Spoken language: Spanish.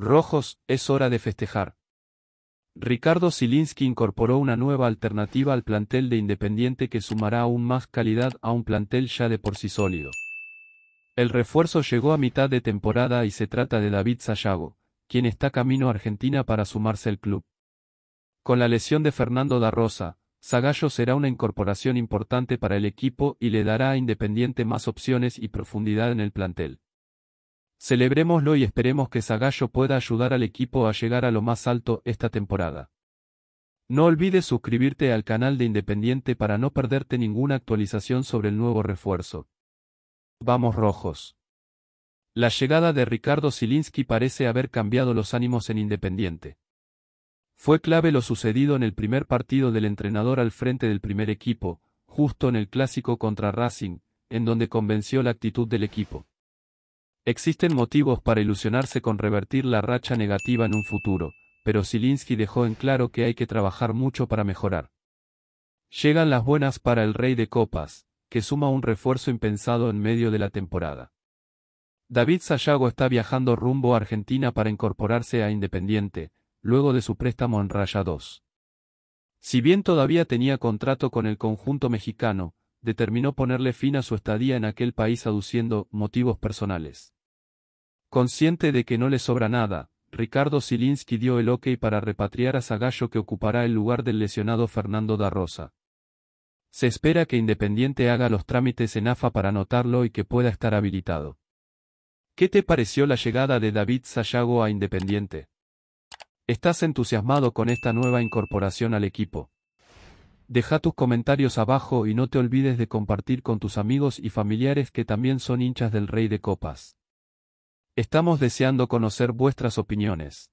Rojos, es hora de festejar. Ricardo Silinski incorporó una nueva alternativa al plantel de Independiente que sumará aún más calidad a un plantel ya de por sí sólido. El refuerzo llegó a mitad de temporada y se trata de David Sayago, quien está camino a Argentina para sumarse al club. Con la lesión de Fernando da Rosa, Zagallo será una incorporación importante para el equipo y le dará a Independiente más opciones y profundidad en el plantel. Celebrémoslo y esperemos que Zagallo pueda ayudar al equipo a llegar a lo más alto esta temporada. No olvides suscribirte al canal de Independiente para no perderte ninguna actualización sobre el nuevo refuerzo. Vamos rojos. La llegada de Ricardo Silinski parece haber cambiado los ánimos en Independiente. Fue clave lo sucedido en el primer partido del entrenador al frente del primer equipo, justo en el clásico contra Racing, en donde convenció la actitud del equipo. Existen motivos para ilusionarse con revertir la racha negativa en un futuro, pero Silinski dejó en claro que hay que trabajar mucho para mejorar. Llegan las buenas para el Rey de Copas, que suma un refuerzo impensado en medio de la temporada. David Sayago está viajando rumbo a Argentina para incorporarse a Independiente, luego de su préstamo en Raya 2. Si bien todavía tenía contrato con el conjunto mexicano, determinó ponerle fin a su estadía en aquel país aduciendo motivos personales. Consciente de que no le sobra nada, Ricardo Silinski dio el ok para repatriar a Zagallo que ocupará el lugar del lesionado Fernando da Rosa. Se espera que Independiente haga los trámites en AFA para anotarlo y que pueda estar habilitado. ¿Qué te pareció la llegada de David Sayago a Independiente? ¿Estás entusiasmado con esta nueva incorporación al equipo? Deja tus comentarios abajo y no te olvides de compartir con tus amigos y familiares que también son hinchas del Rey de Copas. Estamos deseando conocer vuestras opiniones.